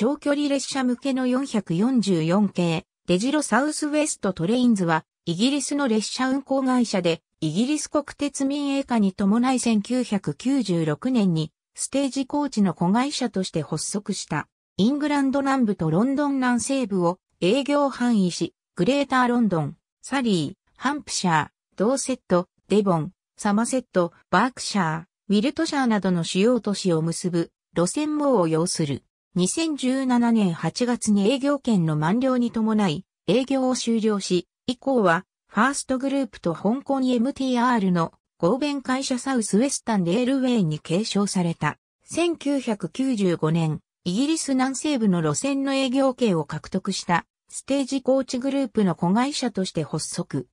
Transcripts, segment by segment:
長距離列車向けの444系、デジロサウスウェストトレインズは、イギリスの列車運行会社で、イギリス国鉄民営化に伴い1996年に、ステージコーチの子会社として発足した、イングランド南部とロンドン南西部を営業範囲し、グレーターロンドン、サリー、ハンプシャー、ドーセット、デボン、サマセット、バークシャー、ウィルトシャーなどの主要都市を結ぶ路線網を要する。2017年8月に営業権の満了に伴い、営業を終了し、以降は、ファーストグループと香港 MTR の合弁会社サウスウェスタンレールウェイに継承された。1995年、イギリス南西部の路線の営業権を獲得したステージコーチグループの子会社として発足。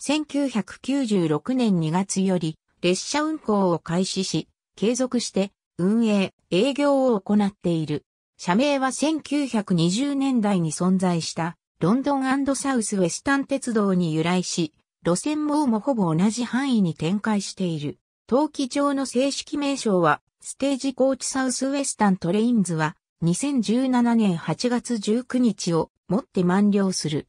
1996年2月より列車運行を開始し、継続して運営、営業を行っている。社名は1920年代に存在したロンドンサウスウェスタン鉄道に由来し、路線網もほぼ同じ範囲に展開している。陶器上の正式名称は、ステージコーチサウスウェスタントレインズは、2017年8月19日をもって満了する。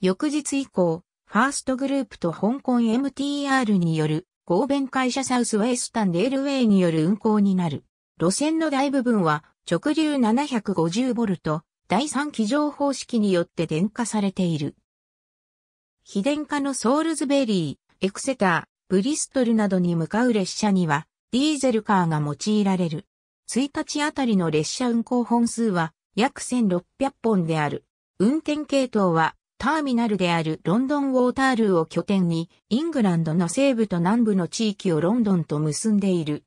翌日以降、ファーストグループと香港 MTR による合弁会社サウスウェイスタンレールウェイによる運行になる。路線の大部分は直流 750V 第3機乗方式によって電化されている。非電化のソールズベリー、エクセター、ブリストルなどに向かう列車にはディーゼルカーが用いられる。1日あたりの列車運行本数は約1600本である。運転系統はターミナルであるロンドン・ウォータールーを拠点に、イングランドの西部と南部の地域をロンドンと結んでいる。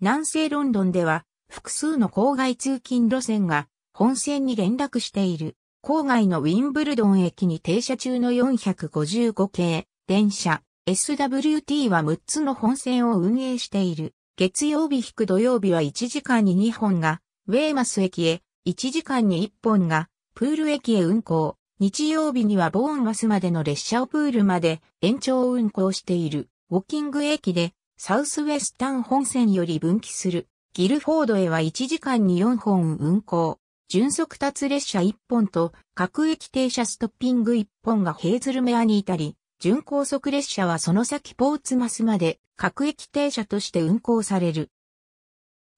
南西ロンドンでは、複数の郊外通勤路線が本線に連絡している。郊外のウィンブルドン駅に停車中の455系電車 SWT は6つの本線を運営している。月曜日引く土曜日は1時間に2本がウェーマス駅へ、1時間に1本がプール駅へ運行。日曜日にはボーンマスまでの列車をプールまで延長運行しているウォーキング駅でサウスウェスタン本線より分岐するギルフォードへは1時間に4本運行。純速達列車1本と各駅停車ストッピング1本がヘイズルメアに至り、純高速列車はその先ポーツマスまで各駅停車として運行される。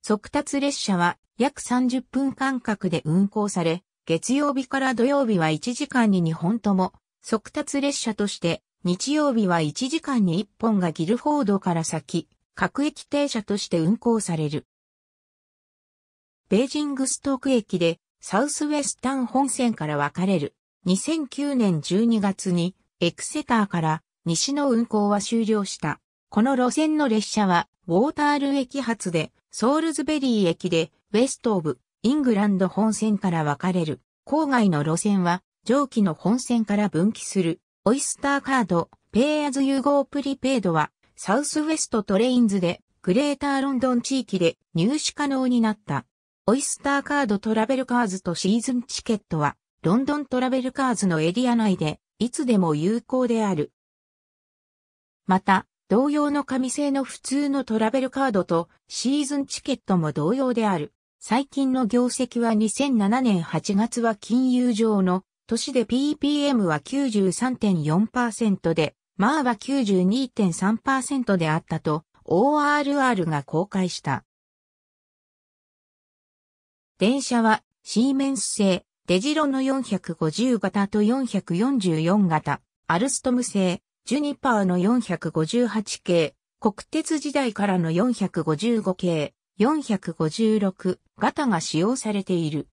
速達列車は約30分間隔で運行され、月曜日から土曜日は1時間に2本とも、速達列車として、日曜日は1時間に1本がギルフォードから先、各駅停車として運行される。ベージングストーク駅で、サウスウェスタン本線から分かれる。2009年12月に、エクセターから西の運行は終了した。この路線の列車は、ウォータール駅発で、ソールズベリー駅で、ウェストオブ、イングランド本線から分かれる。郊外の路線は、上記の本線から分岐する。オイスターカード、ペイアズ融合プリペイドは、サウスウェストトレインズで、グレーターロンドン地域で入手可能になった。オイスターカードトラベルカーズとシーズンチケットは、ロンドントラベルカーズのエリア内で、いつでも有効である。また、同様の紙製の普通のトラベルカードとシーズンチケットも同様である。最近の業績は2007年8月は金融上の年で PPM は93.4%で、マーは92.3%であったと ORR が公開した。電車はシーメンス製、デジロの450型と444型、アルストム製、ジュニパーの458系、国鉄時代からの455系、456、ガタが使用されている。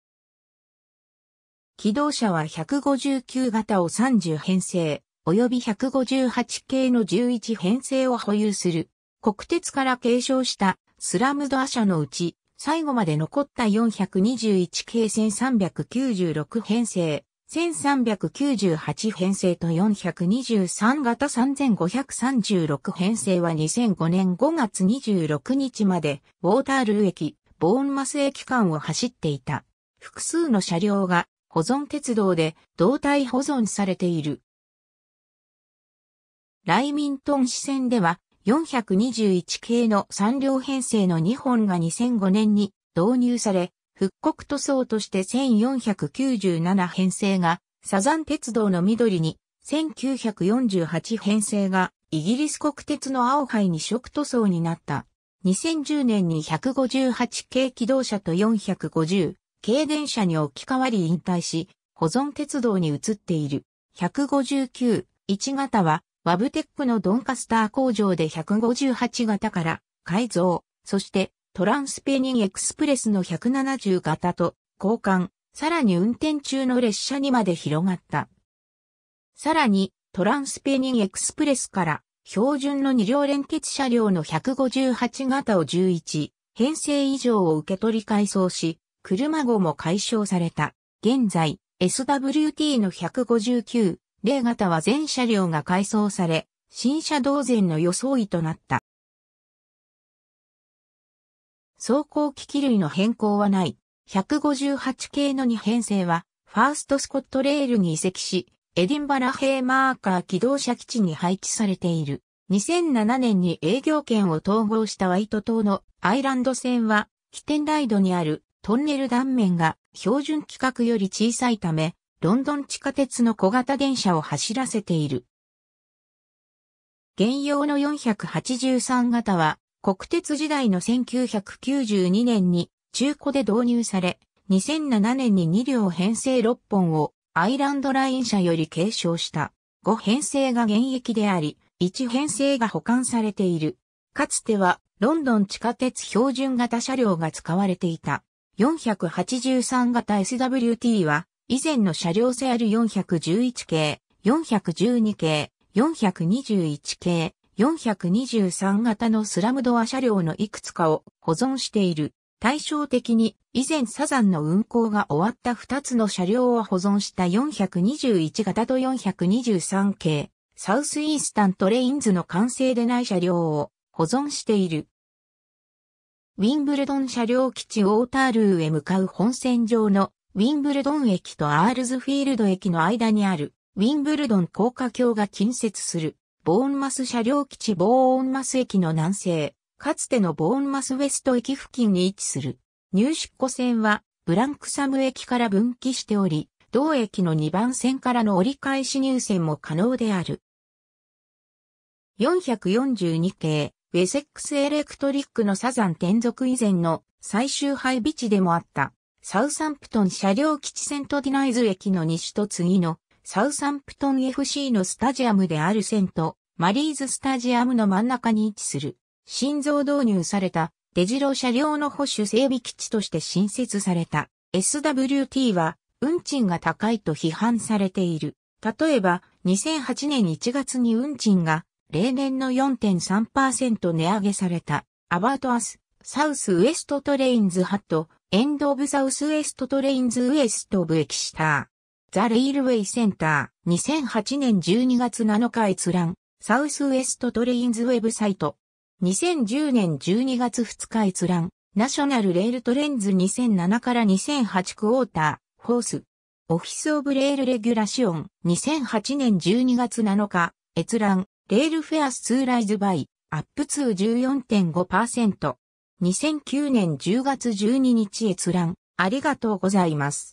機動車は159型を30編成、及び158系の11編成を保有する。国鉄から継承したスラムドア車のうち、最後まで残った421系1396編成、1398編成と423型3536編成は2005年5月26日まで、ウォータールー駅、ボーンマス駅間を走っていた。複数の車両が保存鉄道で胴体保存されている。ライミントン支線では421系の3両編成の2本が2005年に導入され、復刻塗装として1497編成がサザン鉄道の緑に、1948編成がイギリス国鉄の青灰に色塗装になった。2010年に158系機動車と450系電車に置き換わり引退し、保存鉄道に移っている。159、1型は、ワブテックのドンカスター工場で158型から改造、そしてトランスペニンエクスプレスの170型と交換、さらに運転中の列車にまで広がった。さらに、トランスペニンエクスプレスから標準の2両連結車両の158型を11、編成以上を受け取り改装し、車後も解消された。現在、SWT の159、0型は全車両が改装され、新車同然の装いとなった。走行機器類の変更はない。158系の2編成は、ファーストスコットレールに移籍し、エディンバラヘーマーカー機動車基地に配置されている。2007年に営業権を統合したワイト島のアイランド線は、起点ライドにあるトンネル断面が標準規格より小さいため、ロンドン地下鉄の小型電車を走らせている。現用の483型は、国鉄時代の1992年に中古で導入され、2007年に2両編成6本をアイランドライン社より継承した5編成が現役であり、1編成が保管されている。かつてはロンドン地下鉄標準型車両が使われていた。483型 SWT は以前の車両セある411系、412系、421系、423型のスラムドア車両のいくつかを保存している。対照的に以前サザンの運行が終わった2つの車両を保存した421型と423系、サウスイースタントレインズの完成でない車両を保存している。ウィンブルドン車両基地ウォータールーへ向かう本線上のウィンブルドン駅とアールズフィールド駅の間にあるウィンブルドン高架橋が近接するボーンマス車両基地ボーンマス駅の南西、かつてのボーンマスウェスト駅付近に位置する。ニューシッコ線は、ブランクサム駅から分岐しており、同駅の2番線からの折り返し入線も可能である。442系、ウェセックスエレクトリックのサザン転属以前の最終配備地でもあった、サウサンプトン車両基地セントディナイズ駅の西と次の、サウサンプトン FC のスタジアムであるセント、マリーズスタジアムの真ん中に位置する、心臓導入されたデジロ車両の保守整備基地として新設された SWT は運賃が高いと批判されている。例えば2008年1月に運賃が例年の4.3%値上げされたアバートアスサウスウエストトレインズハットエンドオブサウスウエストトレインズウエストブエキシターザ・レイルウェイセンター2008年12月7日閲覧サウスウエストトレインズウェブサイト2010年12月2日閲覧、ナショナルレールトレンズ2007から2008クォーター、フォース。オフィスオブレールレギュラシオン、2008年12月7日、閲覧、レールフェアスツーライズバイ、アップツー14.5%。2009年10月12日閲覧、ありがとうございます。